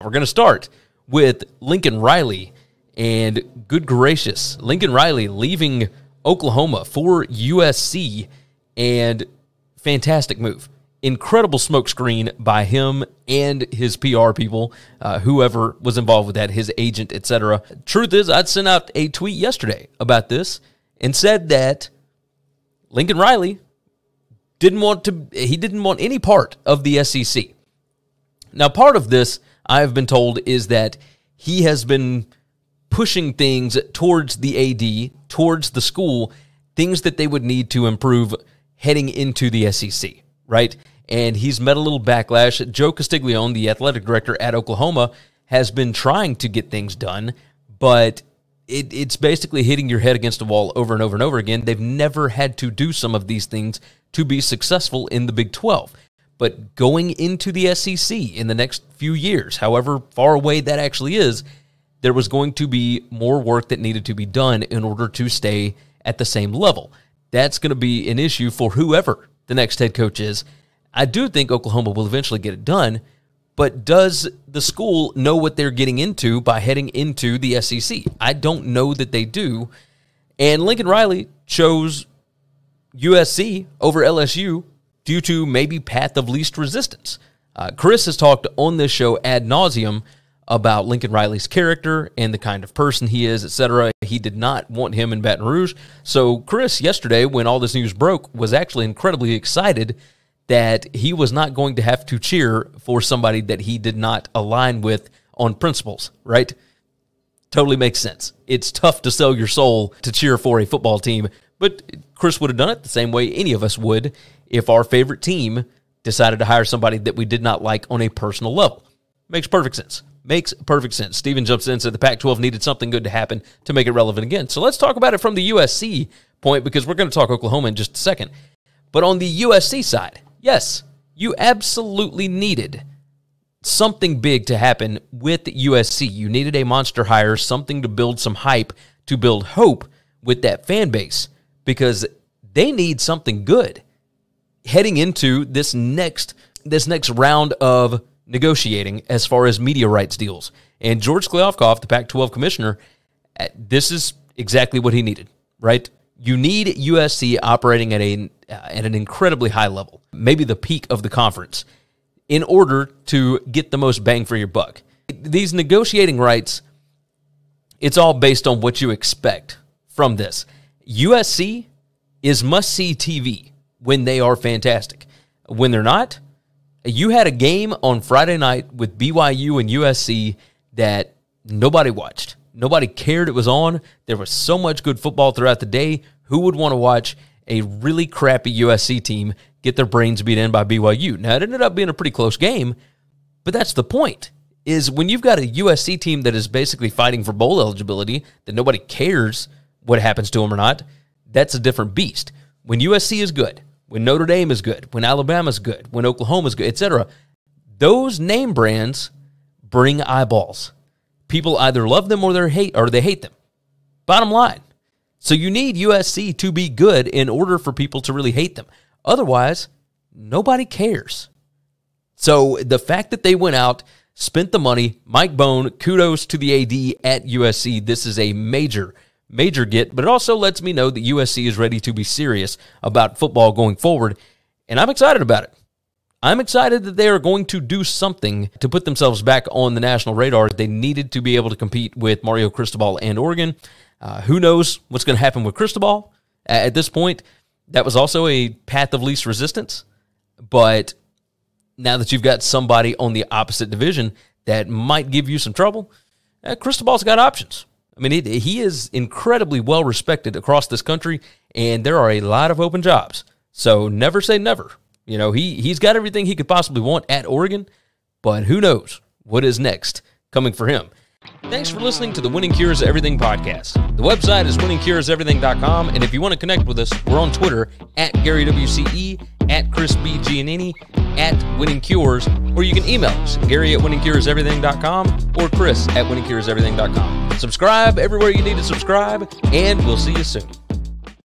We're going to start with Lincoln Riley and good gracious, Lincoln Riley leaving Oklahoma for USC and fantastic move. Incredible smokescreen by him and his PR people, uh, whoever was involved with that, his agent, etc. Truth is, I'd sent out a tweet yesterday about this and said that Lincoln Riley didn't want to, he didn't want any part of the SEC. Now, part of this I've been told is that he has been pushing things towards the AD, towards the school, things that they would need to improve heading into the SEC, right? And he's met a little backlash. Joe Castiglione, the athletic director at Oklahoma, has been trying to get things done, but it, it's basically hitting your head against a wall over and over and over again. They've never had to do some of these things to be successful in the Big 12. But going into the SEC in the next few years, however far away that actually is, there was going to be more work that needed to be done in order to stay at the same level. That's going to be an issue for whoever the next head coach is. I do think Oklahoma will eventually get it done, but does the school know what they're getting into by heading into the SEC? I don't know that they do. And Lincoln Riley chose USC over LSU due to maybe path of least resistance. Uh, Chris has talked on this show ad nauseum about Lincoln Riley's character and the kind of person he is, etc. He did not want him in Baton Rouge. So Chris yesterday when all this news broke was actually incredibly excited that he was not going to have to cheer for somebody that he did not align with on principles, right? Totally makes sense. It's tough to sell your soul to cheer for a football team but Chris would have done it the same way any of us would if our favorite team decided to hire somebody that we did not like on a personal level. Makes perfect sense. Makes perfect sense. Steven jumps in and said the Pac 12 needed something good to happen to make it relevant again. So let's talk about it from the USC point because we're going to talk Oklahoma in just a second. But on the USC side, yes, you absolutely needed something big to happen with USC. You needed a monster hire, something to build some hype, to build hope with that fan base because they need something good heading into this next this next round of negotiating as far as media rights deals. And George Kleofkoff, the Pac-12 commissioner, eh, this is exactly what he needed, right? You need USC operating at a uh, at an incredibly high level, maybe the peak of the conference, in order to get the most bang for your buck. These negotiating rights, it's all based on what you expect from this. USC is must see TV when they are fantastic. When they're not, you had a game on Friday night with BYU and USC that nobody watched. Nobody cared it was on. There was so much good football throughout the day. Who would want to watch a really crappy USC team get their brains beat in by BYU? Now, it ended up being a pretty close game, but that's the point. Is when you've got a USC team that is basically fighting for bowl eligibility that nobody cares what happens to them or not, that's a different beast. When USC is good, when Notre Dame is good, when Alabama is good, when Oklahoma is good, etc., those name brands bring eyeballs. People either love them or they hate or they hate them. Bottom line. So you need USC to be good in order for people to really hate them. Otherwise, nobody cares. So the fact that they went out, spent the money, Mike Bone, kudos to the AD at USC. This is a major major get, but it also lets me know that USC is ready to be serious about football going forward, and I'm excited about it. I'm excited that they are going to do something to put themselves back on the national radar. They needed to be able to compete with Mario Cristobal and Oregon. Uh, who knows what's going to happen with Cristobal at this point? That was also a path of least resistance, but now that you've got somebody on the opposite division that might give you some trouble, uh, Cristobal's got options. I mean, it, he is incredibly well respected across this country, and there are a lot of open jobs. So never say never. You know, he he's got everything he could possibly want at Oregon, but who knows what is next coming for him. Thanks for listening to the Winning Cures Everything podcast. The website is winningcureseverything.com, and if you want to connect with us, we're on Twitter at Gary WCE, at Chris B. Giannini, at Winning Cures, or you can email us, Gary at winningcureseverything.com or Chris at winningcureseverything.com. Subscribe everywhere you need to subscribe, and we'll see you soon.